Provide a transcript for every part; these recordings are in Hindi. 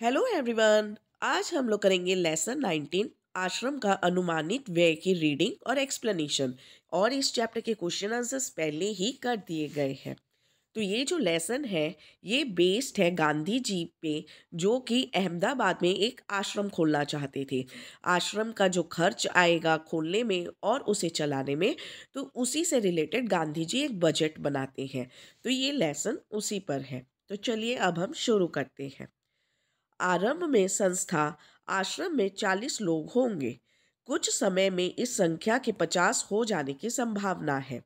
हेलो एवरीवन आज हम लोग करेंगे लेसन 19 आश्रम का अनुमानित व्यय की रीडिंग और एक्सप्लेनेशन और इस चैप्टर के क्वेश्चन आंसर्स पहले ही कर दिए गए हैं तो ये जो लेसन है ये बेस्ड है गांधी जी पे जो कि अहमदाबाद में एक आश्रम खोलना चाहते थे आश्रम का जो खर्च आएगा खोलने में और उसे चलाने में तो उसी से रिलेटेड गांधी जी एक बजट बनाते हैं तो ये लेसन उसी पर है तो चलिए अब हम शुरू करते हैं आरंभ में संस्था आश्रम में चालीस लोग होंगे कुछ समय में इस संख्या के पचास हो जाने की संभावना है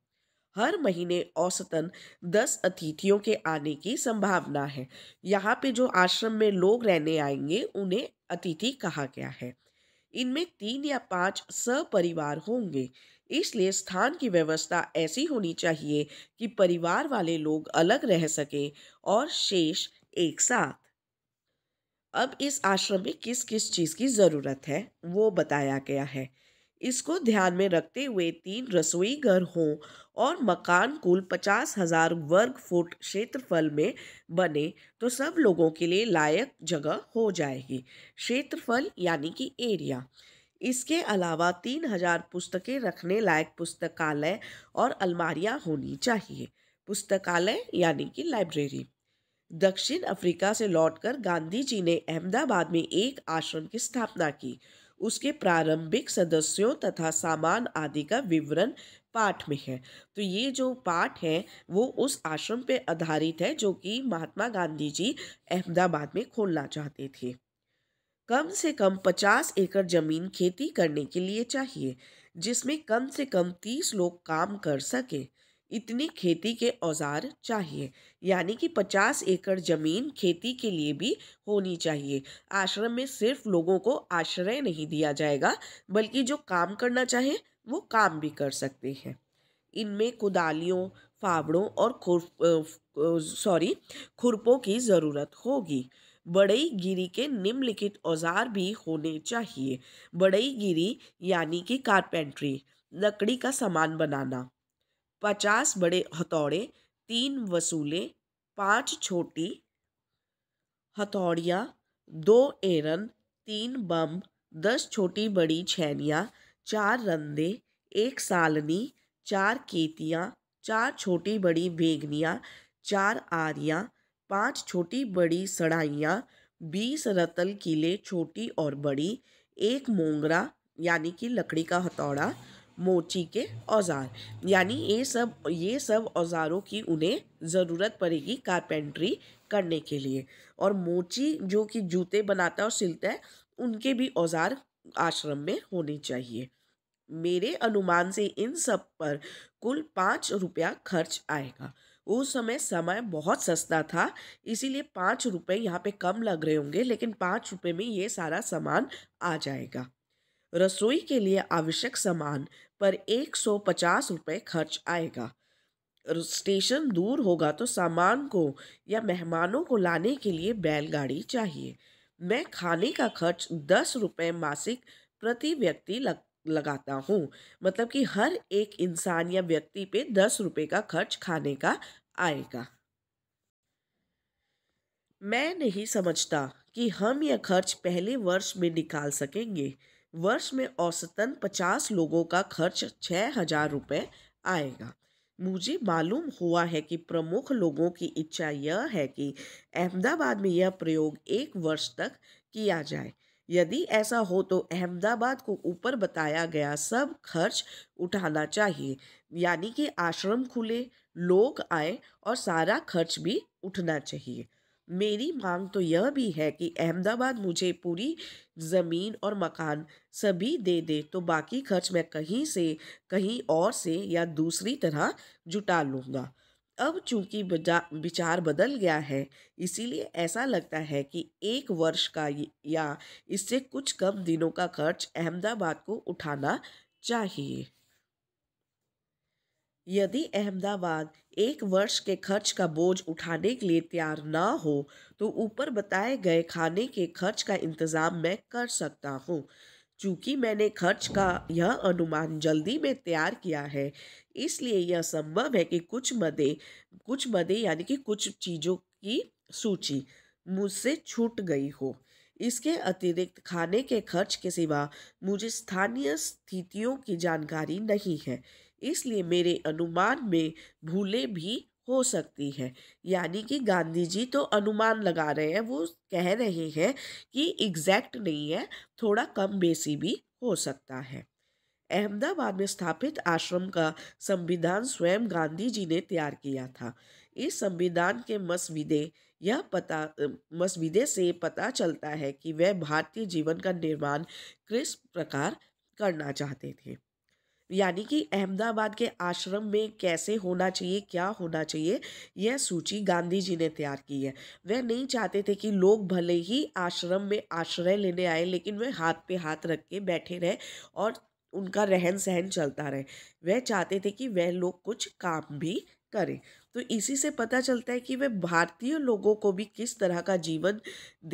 हर महीने औसतन दस अतिथियों के आने की संभावना है यहाँ पे जो आश्रम में लोग रहने आएंगे उन्हें अतिथि कहा गया है इनमें तीन या पांच सपरिवार होंगे इसलिए स्थान की व्यवस्था ऐसी होनी चाहिए कि परिवार वाले लोग अलग रह सकें और शेष एक साथ अब इस आश्रम में किस किस चीज़ की ज़रूरत है वो बताया गया है इसको ध्यान में रखते हुए तीन रसोई घर हों और मकान कुल पचास हजार वर्ग फुट क्षेत्रफल में बने तो सब लोगों के लिए लायक जगह हो जाएगी क्षेत्रफल यानी कि एरिया इसके अलावा तीन हजार पुस्तकें रखने लायक पुस्तकालय और अलमारियाँ होनी चाहिए पुस्तकालय यानी कि लाइब्रेरी दक्षिण अफ्रीका से लौटकर गांधी जी ने अहमदाबाद में एक आश्रम की स्थापना की उसके प्रारंभिक सदस्यों तथा सामान आदि का विवरण पाठ में है तो ये जो पाठ है वो उस आश्रम पे आधारित है जो कि महात्मा गांधी जी अहमदाबाद में खोलना चाहते थे कम से कम पचास एकड़ ज़मीन खेती करने के लिए चाहिए जिसमें कम से कम तीस लोग काम कर सकें इतनी खेती के औजार चाहिए यानी कि 50 एकड़ ज़मीन खेती के लिए भी होनी चाहिए आश्रम में सिर्फ लोगों को आश्रय नहीं दिया जाएगा बल्कि जो काम करना चाहे वो काम भी कर सकते हैं इनमें कुदालियों फावड़ों और खुर सॉरी खुरपों की ज़रूरत होगी बड़ई गिरी के निम्नलिखित औजार भी होने चाहिए बड़ई गिरी यानी कि कारपेंट्री लकड़ी का सामान बनाना पचास बड़े हथौड़े तीन वसूले पांच छोटी हथौड़ियाँ दो एरन तीन बम दस छोटी बड़ी छैनियाँ चार रंदे एक सालनी चार केतियाँ चार छोटी बड़ी बेगनियाँ चार आरियाँ पांच छोटी बड़ी सड़ाइयाँ बीस रतल किले छोटी और बड़ी एक मोंगरा यानी कि लकड़ी का हथौड़ा मोची के औज़ार यानी ये सब ये सब औज़ारों की उन्हें ज़रूरत पड़ेगी कारपेंट्री करने के लिए और मोची जो कि जूते बनाता है और सिलता है उनके भी औज़ार आश्रम में होने चाहिए मेरे अनुमान से इन सब पर कुल पाँच रुपया खर्च आएगा उस समय समय बहुत सस्ता था इसीलिए पाँच रुपये यहाँ पे कम लग रहे होंगे लेकिन पाँच रुपये में ये सारा सामान आ जाएगा रसोई के लिए आवश्यक सामान पर एक सौ पचास रुपये खर्च आएगा स्टेशन दूर होगा तो सामान को या मेहमानों को लाने के लिए बैलगाड़ी चाहिए मैं खाने का खर्च दस रुपये मासिक प्रति व्यक्ति लग लगाता हूँ मतलब कि हर एक इंसान या व्यक्ति पे दस रुपये का खर्च खाने का आएगा मैं नहीं समझता कि हम यह खर्च पहले वर्ष में निकाल सकेंगे वर्ष में औसतन पचास लोगों का खर्च छः हजार रुपये आएगा मुझे मालूम हुआ है कि प्रमुख लोगों की इच्छा यह है कि अहमदाबाद में यह प्रयोग एक वर्ष तक किया जाए यदि ऐसा हो तो अहमदाबाद को ऊपर बताया गया सब खर्च उठाना चाहिए यानी कि आश्रम खुले लोग आए और सारा खर्च भी उठना चाहिए मेरी मांग तो यह भी है कि अहमदाबाद मुझे पूरी ज़मीन और मकान सभी दे दे तो बाकी खर्च मैं कहीं से कहीं और से या दूसरी तरह जुटा लूँगा अब चूंकि विचार बदल गया है इसीलिए ऐसा लगता है कि एक वर्ष का या इससे कुछ कम दिनों का खर्च अहमदाबाद को उठाना चाहिए यदि अहमदाबाद एक वर्ष के खर्च का बोझ उठाने के लिए तैयार ना हो तो ऊपर बताए गए खाने के खर्च का इंतज़ाम मैं कर सकता हूँ चूँकि मैंने खर्च का यह अनुमान जल्दी में तैयार किया है इसलिए यह संभव है कि कुछ मदे कुछ मदे यानी कि कुछ चीज़ों की सूची मुझसे छूट गई हो इसके अतिरिक्त खाने के खर्च के सिवा मुझे स्थानीय स्थितियों की जानकारी नहीं है इसलिए मेरे अनुमान में भूलें भी हो सकती है यानी कि गांधी जी तो अनुमान लगा रहे हैं वो कह रहे हैं कि एग्जैक्ट नहीं है थोड़ा कम बेसी भी हो सकता है अहमदाबाद में स्थापित आश्रम का संविधान स्वयं गांधी जी ने तैयार किया था इस संविधान के मसविदे यह पता मसविदे से पता चलता है कि वह भारतीय जीवन का निर्माण किस प्रकार करना चाहते थे यानी कि अहमदाबाद के आश्रम में कैसे होना चाहिए क्या होना चाहिए यह सूची गांधी जी ने तैयार की है वह नहीं चाहते थे कि लोग भले ही आश्रम में आश्रय लेने आए लेकिन वह हाथ पे हाथ रख के बैठे रहे और उनका रहन सहन चलता रहे वह चाहते थे कि वह लोग कुछ काम भी करें तो इसी से पता चलता है कि वे भारतीय लोगों को भी किस तरह का जीवन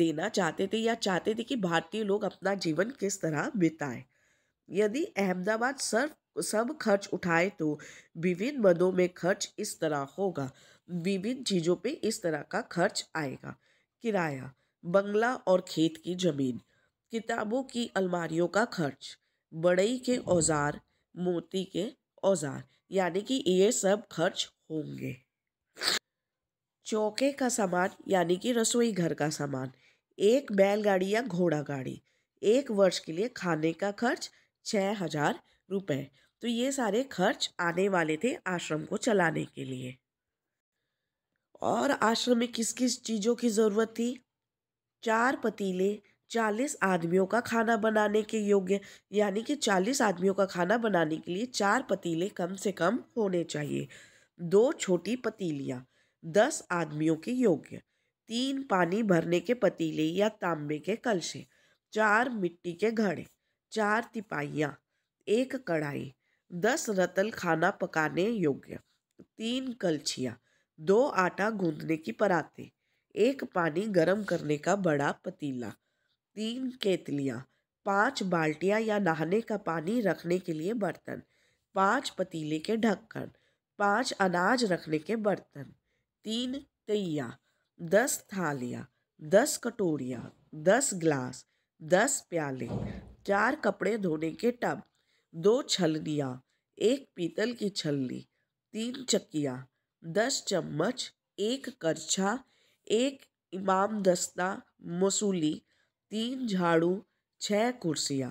देना चाहते थे या चाहते थे कि भारतीय लोग अपना जीवन किस तरह बिताएं यदि अहमदाबाद सर्व सब खर्च उठाए तो विविध मदों में खर्च इस तरह होगा विविध चीज़ों पे इस तरह का खर्च आएगा किराया बंगला और खेत की ज़मीन किताबों की अलमारियों का खर्च बड़ई के औज़ार मोती के औज़ार यानी कि ये सब खर्च होंगे चौके का सामान यानी कि रसोई घर का सामान एक बैलगाड़ी या घोड़ा गाड़ी एक वर्ष के लिए खाने का खर्च छः हजार रुपए तो ये सारे खर्च आने वाले थे आश्रम को चलाने के लिए और आश्रम में किस किस चीज़ों की ज़रूरत थी चार पतीले चालीस आदमियों का खाना बनाने के योग्य यानी कि चालीस आदमियों का खाना बनाने के लिए चार पतीले कम से कम होने चाहिए दो छोटी पतीलियाँ दस आदमियों के योग्य तीन पानी भरने के पतीले या तांबे के कलशे चार मिट्टी के घड़े चार तिपाइयाँ एक कढ़ाई दस रतल खाना पकाने योग्य तीन कलछियाँ दो आटा गूंदने की पराते एक पानी गर्म करने का बड़ा पतीला तीन केतलियाँ पांच बाल्टियाँ या नहाने का पानी रखने के लिए बर्तन पांच पतीले के ढक्कन पांच अनाज रखने के बर्तन तीन तैया दस थालियाँ दस कटोरियाँ दस ग्लास दस प्याले चार कपड़े धोने के टब दो छलनियाँ एक पीतल की छलनी तीन चक्कियाँ दस चम्मच एक करछा एक इमाम दस्ता मसूली तीन झाड़ू छः कुर्सियाँ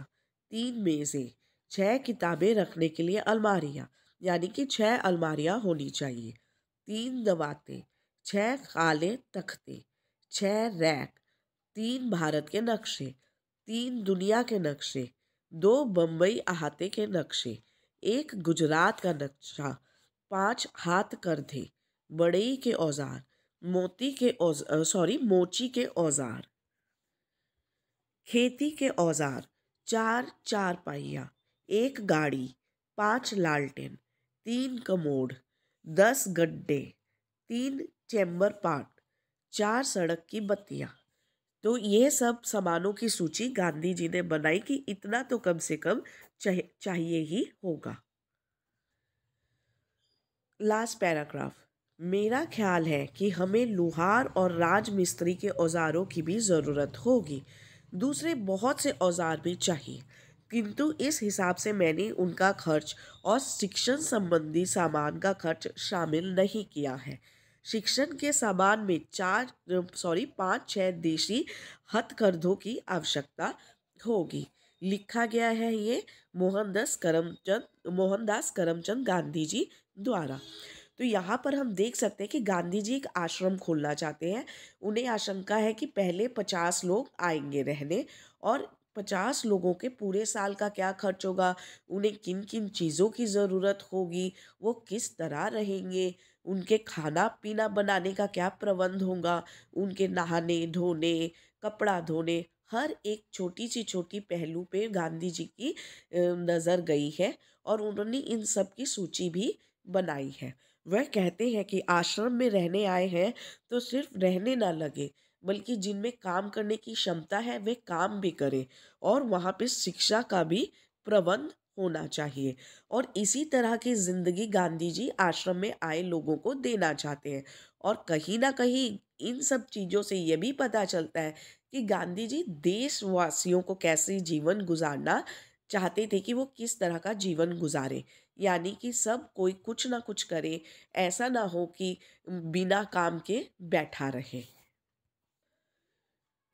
तीन मेज़ें छः किताबें रखने के लिए अलमारियाँ यानी कि छः अलमारियाँ होनी चाहिए तीन दवाते छः काले तख्ते छः रैक तीन भारत के नक्शे तीन दुनिया के नक्शे दो बम्बई अहाते के नक्शे एक गुजरात का नक्शा पांच हाथ करधे बड़ई के औजार मोती के सॉरी मोची के औजार खेती के औजार चार चार पाइया एक गाड़ी पांच लालटेन तीन कमोड दस गड्ढे तीन चैम्बर पार्ट चार सड़क की बत्तियाँ तो ये सब सामानों की सूची गांधी जी ने बनाई कि इतना तो कम से कम चाहिए ही होगा लास्ट पैराग्राफ मेरा ख्याल है कि हमें लुहार और राजमिस्त्री के औजारों की भी ज़रूरत होगी दूसरे बहुत से औजार भी चाहिए किंतु इस हिसाब से मैंने उनका खर्च और शिक्षण संबंधी सामान का खर्च शामिल नहीं किया है शिक्षण के सामान में चार सॉरी पाँच छः देशी हथकरघों की आवश्यकता होगी लिखा गया है ये मोहनदास करमचंद मोहनदास करमचंद गांधी जी द्वारा तो यहाँ पर हम देख सकते हैं कि गांधी जी एक आश्रम खोलना चाहते हैं उन्हें आशंका है कि पहले पचास लोग आएंगे रहने और पचास लोगों के पूरे साल का क्या खर्च होगा उन्हें किन किन चीज़ों की ज़रूरत होगी वो किस तरह रहेंगे उनके खाना पीना बनाने का क्या प्रबंध होगा उनके नहाने धोने कपड़ा धोने हर एक छोटी सी छोटी पहलू पे गांधी जी की नज़र गई है और उन्होंने इन सब की सूची भी बनाई है वह कहते हैं कि आश्रम में रहने आए हैं तो सिर्फ रहने ना लगे बल्कि जिनमें काम करने की क्षमता है वे काम भी करें और वहाँ पे शिक्षा का भी प्रबंध होना चाहिए और इसी तरह की ज़िंदगी गांधी जी आश्रम में आए लोगों को देना चाहते हैं और कहीं ना कहीं इन सब चीज़ों से ये भी पता चलता है कि गांधी जी देशवासियों को कैसे जीवन गुजारना चाहते थे कि वो किस तरह का जीवन गुजारे यानी कि सब कोई कुछ ना कुछ करे ऐसा ना हो कि बिना काम के बैठा रहे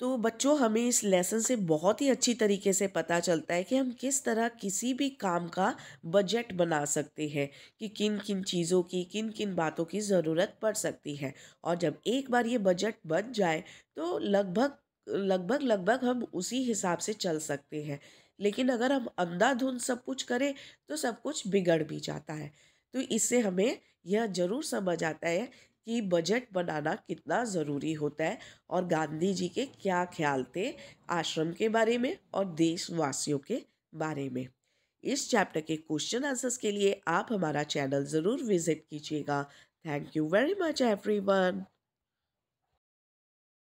तो बच्चों हमें इस लेसन से बहुत ही अच्छी तरीके से पता चलता है कि हम किस तरह किसी भी काम का बजट बना सकते हैं कि किन किन चीज़ों की किन किन बातों की ज़रूरत पड़ सकती है और जब एक बार ये बजट बन जाए तो लगभग लगभग लगभग हम उसी हिसाब से चल सकते हैं लेकिन अगर हम अंधाधुंध सब कुछ करें तो सब कुछ बिगड़ भी जाता है तो इससे हमें यह जरूर समझ आता है कि बजट बनाना कितना ज़रूरी होता है और गांधी जी के क्या ख्याल थे आश्रम के बारे में और देशवासियों के बारे में इस चैप्टर के क्वेश्चन आंसर्स के लिए आप हमारा चैनल ज़रूर विज़िट कीजिएगा thank you very much everyone